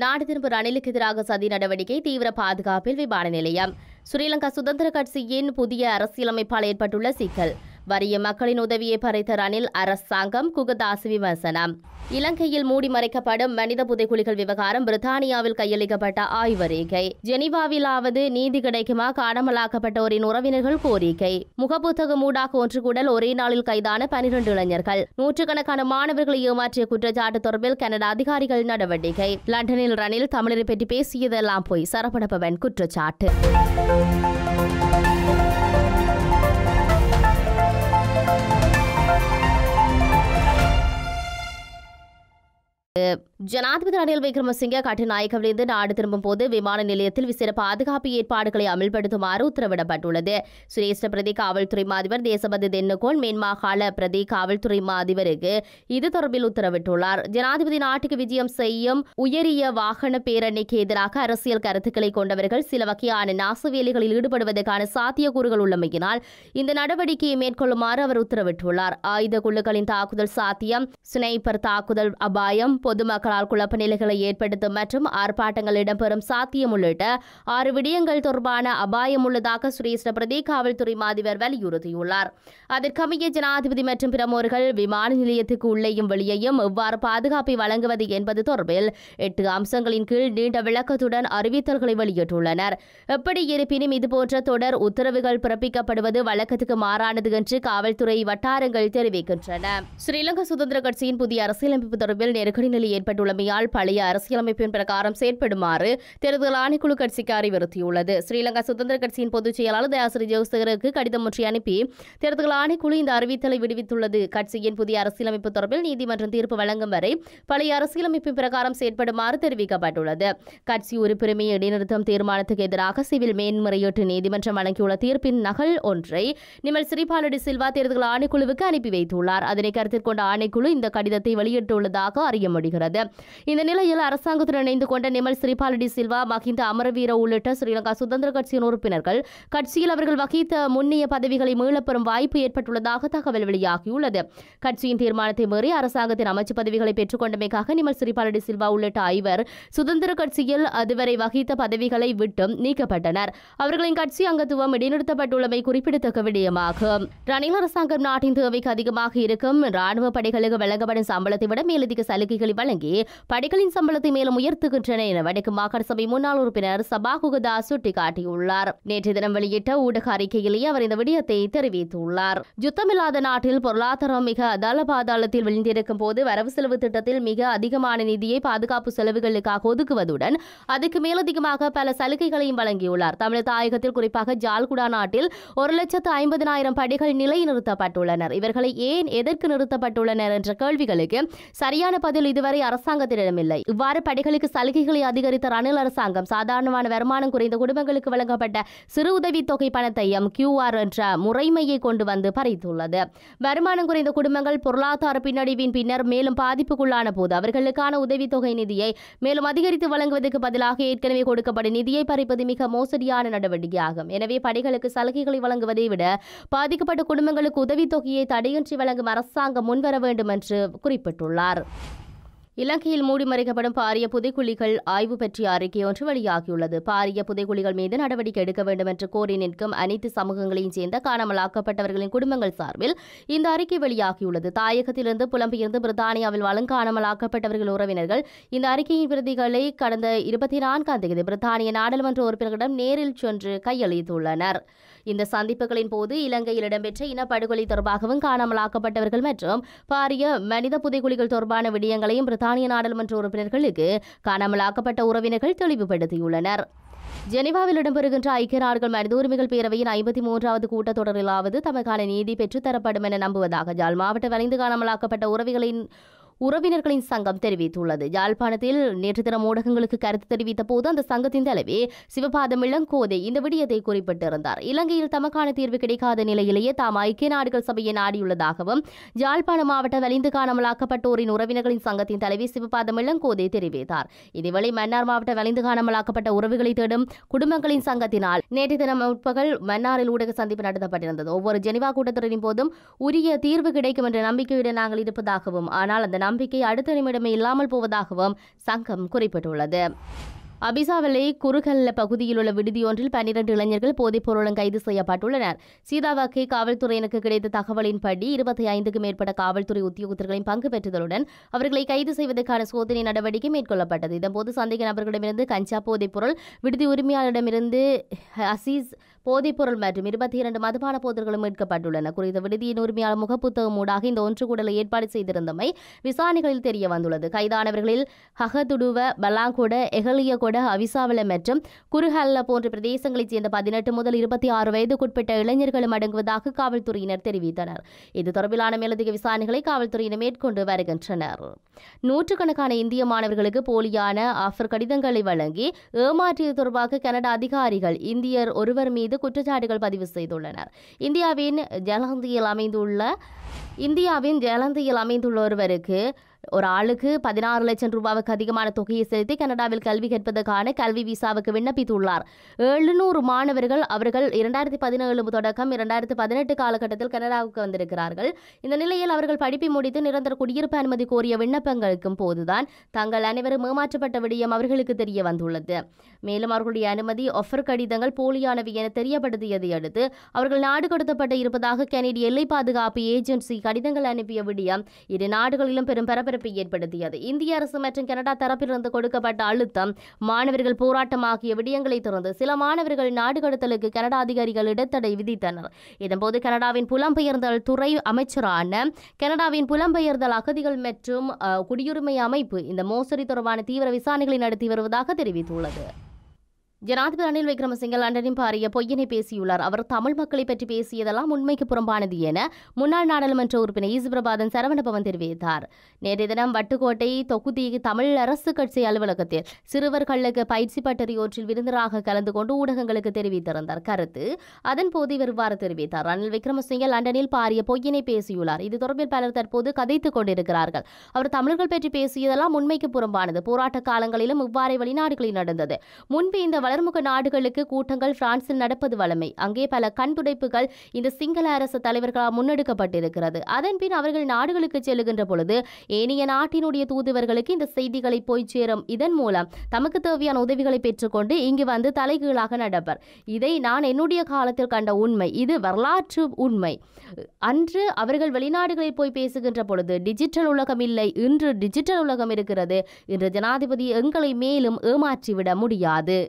நாடு திரும்ப ரணிலுக்கு எதிராக சதி நடவடிக்கை தீவிர பாதுகாப்பில் விமான நிலையம் ஸ்ரீலங்கா சுதந்திர கட்சியின் புதிய அரசியலமைப்பால் ஏற்பட்டுள்ள சிக்கல் வறிய மக்களின் உதவியை பறித்த ரணில் அரசாங்கம் குகதாசு விமர்சனம் இலங்கையில் மூடி மறைக்கப்படும் மனித புதைக்குழிகள் விவகாரம் பிரித்தானியாவில் கையளிக்கப்பட்ட ஆய்வறிக்கை ஜெனிவாவிலாவது நீதி கிடைக்குமா காணாமலாக்கப்பட்டோரின் உறவினர்கள் கோரிக்கை முகப்புத்தகம் ஊடாக ஒன்று கூடல் ஒரே நாளில் கைதான பனிரெண்டு இளைஞர்கள் நூற்றுக்கணக்கான மாணவர்களை ஏமாற்றிய குற்றச்சாட்டு தொடர்பில் கனடா அதிகாரிகள் நடவடிக்கை லண்டனில் ரணில் தமிழரை பற்றி பேசியதெல்லாம் போய் சரப்படப்பவன் குற்றச்சாட்டு வருகிறது ஜனாதிபதி ரணில் விக்ரமசிங்க கட்டுநாயக்கவிலிருந்து நாடு திரும்பும் போது விமான நிலையத்தில் விசேட பாதுகாப்பு ஏற்பாடுகளை அமல்படுத்துமாறு உத்தரவிடப்பட்டுள்ளது சிரேஷ்ட பிரதி காவல்துறை மாதிபர் தேசபந்து தென்னுகோன் மேன்மாகாண பிரதி காவல்துறை மாதிபருக்கு இது தொடர்பில் உத்தரவிட்டுள்ளார் ஜனாதிபதி நாட்டுக்கு விஜயம் செய்யும் உயரிய வாகன பேரணிக்கு எதிராக அரசியல் கருத்துக்களை கொண்டவர்கள் சில வகையான நாசுவேலிகளில் ஈடுபடுவதற்கான சாத்தியக்கூறுகள் உள்ளமையினால் இந்த நடவடிக்கையை மேற்கொள்ளுமாறு அவர் உத்தரவிட்டுள்ளார் ஆயுத குழுக்களின் தாக்குதல் சாத்தியம் ஸ்னைப்பர் தாக்குதல் அபாயம் பொதுமக்களால் குழப்ப நிலைகளை ஏற்படுத்தும் மற்றும் ஆர்ப்பாட்டங்கள் இடம்பெறும் சாத்தியம் உள்ளிட்ட ஆறு விடயங்கள் தொடர்பான அபாயம் உள்ளதாக சுரேஷ்ட பிரதி காவல்துறை மாதிவர் வலியுறுத்தியுள்ளார் அதற்கமைய ஜனாதிபதி மற்றும் பிரமோர்கள் விமான நிலையத்துக்கு உள்ளேயும் வெளியேயும் எவ்வாறு பாதுகாப்பை வழங்குவது என்பது தொடர்பில் எட்டு அம்சங்களின் கீழ் நீண்ட விளக்கத்துடன் அறிவித்தல்களை வெளியிட்டுள்ளனர் எப்படி இருப்பினும் இதுபோன்ற தொடர் உத்தரவுகள் பிறப்பிக்கப்படுவது வழக்கத்துக்கு மாறானது என்று காவல்துறை வட்டாரங்கள் தெரிவிக்கின்றன ஸ்ரீலங்கா சுதந்திர கட்சியின் புதிய அரசியலமைப்பு தொடர்பில் நெருக்கடி நெருக்கடி ஏற்பட்டுள்ளமையால் பழைய அரசியலமைப்பின் பிரகாரம் செயற்படுமாறு தேர்தல் ஆணைக்குழு கட்சிக்கு அறிவுறுத்தியுள்ளது ஸ்ரீலங்கா சுதந்திர கட்சியின் பொதுச் செயலாளர் தயாசிரி ஜோசகருக்கு கடிதம் ஒன்றை அனுப்பி தேர்தல் ஆணைக்குழு இந்த அறிவித்தலை விடுவித்துள்ளது கட்சியின் புதிய அரசியலமைப்பு தொடர்பில் நீதிமன்றம் தீர்ப்பு வழங்கும் வரை பழைய அரசியலமைப்பின் பிரகாரம் செயற்படுமாறு தெரிவிக்கப்பட்டுள்ளது கட்சி உறுப்புரிமை இடைநிறுத்தம் தீர்மானத்துக்கு எதிராக சிவில் மேன்முறையீட்டு நீதிமன்றம் வழங்கியுள்ள தீர்ப்பின் நகல் ஒன்றை நிமல் ஸ்ரீபாலடி சில்வா தேர்தல் ஆணைக்குழுவுக்கு அனுப்பி வைத்துள்ளார் அதனை கருத்தில் கொண்ட ஆணைக்குழு இந்த கடிதத்தை வெளியிட்டுள்ளதாக அறிய முடியும் வருகிறது இந்த நிலையில் அரசாங்கத்துடன் இணைந்து கொண்ட நிமல் ஸ்ரீபாலடி சில்வா மஹிந்த அமரவீர உள்ளிட்ட ஸ்ரீலங்கா சுதந்திர கட்சியின் உறுப்பினர்கள் கட்சியில் அவர்கள் வகித்த முன்னிய பதவிகளை மீளப்பெறும் வாய்ப்பு ஏற்பட்டுள்ளதாக தகவல் வெளியாகியுள்ளது கட்சியின் தீர்மானத்தை மீறி அரசாங்கத்தின் அமைச்சு பதவிகளை கொண்டமைக்காக நிமல் ஸ்ரீபாலடி சில்வா உள்ளிட்ட ஐவர் சுதந்திர கட்சியில் அதுவரை வகித்த பதவிகளை விட்டு நீக்கப்பட்டனர் அவர்களின் கட்சி அங்கத்துவம் இடைநிறுத்தப்பட்டுள்ளமை குறிப்பிடத்தக்க விடயமாகும் ரணில் அரசாங்கம் நாட்டின் தேவைக்கு அதிகமாக இருக்கும் ராணுவ படைகளுக்கு வழங்கப்படும் சம்பளத்தை விட மேலதிக சலுகைகளை வழங்கி படிகளின் சம்பளத்தை மேலும் உயர்த்துகின்றன என வடக்கு மாகாண சபை முன்னாள் உறுப்பினர் சபாகுகதா சுட்டிக்காட்டியுள்ளார் நேற்று தினம் வெளியிட்ட ஊடக அறிக்கையிலேயே அவர் இந்த விடயத்தை தெரிவித்துள்ளார் யுத்தமில்லாத நாட்டில் பொருளாதாரம் மிக அதள பாதாளத்தில் விழுந்திருக்கும் போது வரவு செலவு திட்டத்தில் மிக அதிகமான நிதியை பாதுகாப்பு செலவுகளுக்காக ஒதுக்குவதுடன் அதுக்கு மேலதிகமாக பல சலுகைகளையும் வழங்கியுள்ளார் தமிழ் தாயகத்தில் குறிப்பாக ஜால்குடா நாட்டில் ஒரு லட்சத்து ஐம்பதினாயிரம் படிகள் நிலைநிறுத்தப்பட்டுள்ளனர் இவர்களை ஏன் எதற்கு நிறுத்தப்பட்டுள்ளனர் என்ற கேள்விகளுக்கு சரியான பதில் இதுவரை இதுவரை அரசாங்கத்திடமில்லை இவ்வாறு படைகளுக்கு சலுகைகளை அதிகரித்த ரணில் அரசாங்கம் சாதாரணமான வருமானம் குறைந்த குடும்பங்களுக்கு வழங்கப்பட்ட சிறு தொகை பணத்தையும் கியூஆர் என்ற முறைமையை கொண்டு வந்து பறித்துள்ளது வருமானம் குறைந்த குடும்பங்கள் பொருளாதார பின்னடைவின் பின்னர் மேலும் பாதிப்புக்குள்ளான போது அவர்களுக்கான தொகை நிதியை மேலும் அதிகரித்து வழங்குவதற்கு பதிலாக ஏற்கனவே கொடுக்கப்படும் நிதியை பறிப்பது மிக மோசடியான நடவடிக்கையாகும் எனவே படைகளுக்கு சலுகைகளை வழங்குவதை விட பாதிக்கப்பட்ட குடும்பங்களுக்கு தொகையை தடையின்றி வழங்கும் அரசாங்கம் முன்வர வேண்டும் என்று குறிப்பிட்டுள்ளார் இலங்கையில் மூடி மறைக்கப்படும் பாரிய புதைக்குழிகள் ஆய்வு பற்றிய அறிக்கை ஒன்று வெளியாகியுள்ளது பாரிய புதைக்குழிகள் மீது நடவடிக்கை எடுக்க வேண்டும் என்று கோரி நிற்கும் அனைத்து சமூகங்களையும் சேர்ந்த காணாமலாக்கப்பட்டவர்களின் குடும்பங்கள் சார்பில் இந்த அறிக்கை வெளியாகியுள்ளது தாயகத்திலிருந்து புலம்பெயர்ந்து பிரித்தானியாவில் வாழும் காணாமலாக்கப்பட்டவர்கள் உறவினர்கள் இந்த அறிக்கையின் பிரதிகளை கடந்த இருபத்தி நான்காம் தேதி பிரித்தானிய நாடாளுமன்ற உறுப்பினர்களிடம் நேரில் சென்று கையளித்துள்ளனர் இந்த சந்திப்புகளின் போது இலங்கையில் இடம்பெற்ற இனப்படுகொலை தொடர்பாகவும் காணாமலாக்கப்பட்டவர்கள் மற்றும் பாரிய மனித புதைக்குழிகள் தொடர்பான விடயங்களையும் பிரித்தானிய நாடாளுமன்ற உறுப்பினர்களுக்கு காணாமலாக்கப்பட்ட உறவினர்கள் தெளிவுபடுத்தியுள்ளனர் ஜெனிவாவில் இடம்பெறுகின்ற ஐக்கிய நாடுகள் மனித உரிமைகள் பேரவையின் ஐம்பத்தி மூன்றாவது கூட்டத்தொடரிலாவது தமக்கான நீதி பெற்றுத்தரப்படும் என நம்புவதாக ஜால் மாவட்ட வலிந்து காணாமலாக்கப்பட்ட உறவிகளின் உறவினர்களின் சங்கம் தெரிவித்துள்ளது யாழ்ப்பாணத்தில் நேற்று தினம் ஊடகங்களுக்கு கருத்து தெரிவித்த போது அந்த சங்கத்தின் தலைவி சிவபாதம் இளங்கோதை இந்த விடயத்தை குறிப்பிட்டிருந்தார் இலங்கையில் தமக்கான தீர்வு கிடைக்காத நிலையிலேயே தாம் ஐக்கிய நாடுகள் சபையை நாடியுள்ளதாகவும் யாழ்ப்பாண மாவட்ட வலிந்து காணாமலாக்கப்பட்டோரின் உறவினர்களின் சங்கத்தின் தலைவி சிவபாதம் இளங்கோதை தெரிவித்தார் இதேவேளை மன்னார் மாவட்ட வலிந்து காணாமலாக்கப்பட்ட உறவுகளை தேடும் குடும்பங்களின் சங்கத்தினால் நேற்று தினம் உட்பகல் மன்னாரில் ஊடக சந்திப்பு நடத்தப்பட்டிருந்தது ஒவ்வொரு ஜெனிவா கூட்டத்தொடரின் போதும் உரிய தீர்வு கிடைக்கும் என்ற நம்பிக்கையுடன் நாங்கள் இருப்பதாகவும் ஆனால் அந்த நம்பிக்கை அடுத்த நிமிடமே இல்லாமல் போவதாகவும் சங்கம் குறிப்பிட்டுள்ளது அபிசாவிலே குறுகல்ல உள்ள விடுதியொன்றில் பன்னிரண்டு இளைஞர்கள் போதைப் பொருளும் கைது செய்யப்பட்டுள்ளனர் சீதாவாக்கை காவல்துறையினருக்கு கிடைத்த தகவலின்படி இருபத்தி ஐந்துக்கும் மேற்பட்ட காவல்துறை உத்தியோகத்தர்களின் பங்கு பெற்றதுடன் அவர்களை கைது செய்வதற்கான சோதனை நடவடிக்கை மேற்கொள்ளப்பட்டது இதன்போது சந்தேக நபர்களிடமிருந்து கஞ்சா போதைப் பொருள் விடுதி உரிமையாளரிடமிருந்து அசீஸ் போதைப்பொருள் மற்றும் இருபத்தி இரண்டு மதுபான போதர்களும் மீட்கப்பட்டுள்ளன குறித்த விடுதியின் உரிமையாளர் முகப்புத்தகம் ஊடாக இந்த ஒன்று கூடலை ஏற்பாடு செய்திருந்தமை விசாரணைகளில் தெரிய வந்துள்ளது கைதானவர்களில் ஹகதுடுவ பலாங்கொட எகலியகொட அவிசாவல மற்றும் குருஹல்ல போன்ற பிரதேசங்களைச் சேர்ந்த பதினெட்டு முதல் இருபத்தி ஆறு வயதுக்குட்பட்ட இளைஞர்களும் அடங்குவதாக காவல்துறையினர் தெரிவித்தனர் இது தொடர்பிலான மேலதிக விசாரணைகளை காவல்துறையினர் மேற்கொண்டு வருகின்றனர் நூற்றுக்கணக்கான இந்திய மாணவர்களுக்கு போலியான ஆஃபர் கடிதங்களை வழங்கி ஏமாற்றியது தொடர்பாக கனடா அதிகாரிகள் இந்தியர் ஒருவர் மீது மீது குற்றச்சாட்டுகள் பதிவு செய்துள்ளனர் இந்தியாவின் ஜலந்தியில் அமைந்துள்ள இந்தியாவின் ஜலந்தியில் அமைந்துள்ள ஒருவருக்கு ஒரு ஆளுக்கு பதினாறு லட்சம் ரூபாவுக்கு அதிகமான தொகையை செலுத்தி கனடாவில் கல்வி கேட்பதற்கான கல்வி விசாவுக்கு விண்ணப்பித்துள்ளார் எழுநூறு மாணவர்கள் அவர்கள் இரண்டாயிரத்தி பதினேழு தொடக்கம் இரண்டாயிரத்தி பதினெட்டு காலகட்டத்தில் கனடாவுக்கு வந்திருக்கிறார்கள் இந்த நிலையில் அவர்கள் படிப்பை முடித்து நிரந்தர குடியிருப்பு அனுமதி கோரிய விண்ணப்பங்களுக்கும் போதுதான் தங்கள் அனைவரும் ஏமாற்றப்பட்ட விடயம் அவர்களுக்கு தெரிய வந்துள்ளது மேலும் அவர்களுடைய அனுமதி ஒஃபர் கடிதங்கள் போலியானவை என தெரியப்படுத்தியதை அடுத்து அவர்கள் நாடு கடத்தப்பட்டு இருப்பதாக கனடிய எல்லை பாதுகாப்பு ஏஜென்சி கடிதங்கள் அனுப்பிய விடயம் இரு நாடுகளிலும் பெரும் பரப்பு பரபரப்பு ஏற்படுத்தியது இந்திய அரசு மற்றும் கனடா தரப்பிலிருந்து கொடுக்கப்பட்ட அழுத்தம் மாணவர்கள் போராட்டம் ஆகிய விடயங்களை தொடர்ந்து சில மாணவர்கள் நாடு கடத்தலுக்கு கனடா அதிகாரிகள் இடத்தடை விதித்தனர் இதன்போது கனடாவின் புலம்பெயர்தல் துறை அமைச்சரான கனடாவின் புலம்பெயர்தல் அகதிகள் மற்றும் குடியுரிமை அமைப்பு இந்த மோசடி தொடர்பான தீவிர விசாரணைகளை நடத்தி வருவதாக தெரிவித்துள்ளது ஜனாதிபதி ரணில் விக்ரமசிங்க லண்டனின் பாரிய பொய்யனை பேசியுள்ளார் அவர் தமிழ் மக்களை பற்றி பேசியதெல்லாம் உண்மைக்கு புறம்பானது என முன்னாள் நாடாளுமன்ற உறுப்பினர் ஈசுபிரபாதன் சரவணபவன் தெரிவித்தார் நேற்றைய தினம் வட்டுக்கோட்டை தொகுதி தமிழ் அரசு கட்சி அலுவலகத்தில் சிறுவர்களுக்கு பயிற்சி பட்டறியொற்றில் விருந்தராக கலந்து கொண்டு ஊடகங்களுக்கு தெரிவித்திருந்தார் கருத்து அதன்போது இவர் இவ்வாறு தெரிவித்தார் ரணில் விக்ரமசிங்க லண்டனில் பாரிய பொய்யினை பேசியுள்ளார் இது தொடர்பில் பலர் தற்போது கதைத்துக் கொண்டிருக்கிறார்கள் அவர் தமிழர்கள் பற்றி பேசியதெல்லாம் உண்மைக்கு புறம்பானது போராட்ட காலங்களிலும் இவ்வாறு வெளிநாடுகளில் நடந்தது முன்பு இந்த வளர்முக நாடுகளுக்கு கூட்டங்கள் பிரான்சில் நடப்பது வழமை அங்கே பல கண்துடைப்புகள் இந்த சிங்கள அரசு தலைவர்களால் முன்னெடுக்கப்பட்டிருக்கிறது அதன்பின் அவர்கள் நாடுகளுக்கு செல்லுகின்ற பொழுது ஏனைய நாட்டினுடைய தூதுவர்களுக்கு இந்த செய்திகளை போய் சேரும் இதன் மூலம் தமக்கு தேவையான உதவிகளை பெற்றுக்கொண்டு இங்கு வந்து தலைகீழாக நடப்பர் இதை நான் என்னுடைய காலத்தில் கண்ட உண்மை இது வரலாற்று உண்மை அன்று அவர்கள் வெளிநாடுகளில் போய் பேசுகின்ற பொழுது டிஜிட்டல் உலகம் இல்லை இன்று டிஜிட்டல் உலகம் இருக்கிறது இன்று ஜனாதிபதி எங்களை மேலும் ஏமாற்றிவிட முடியாது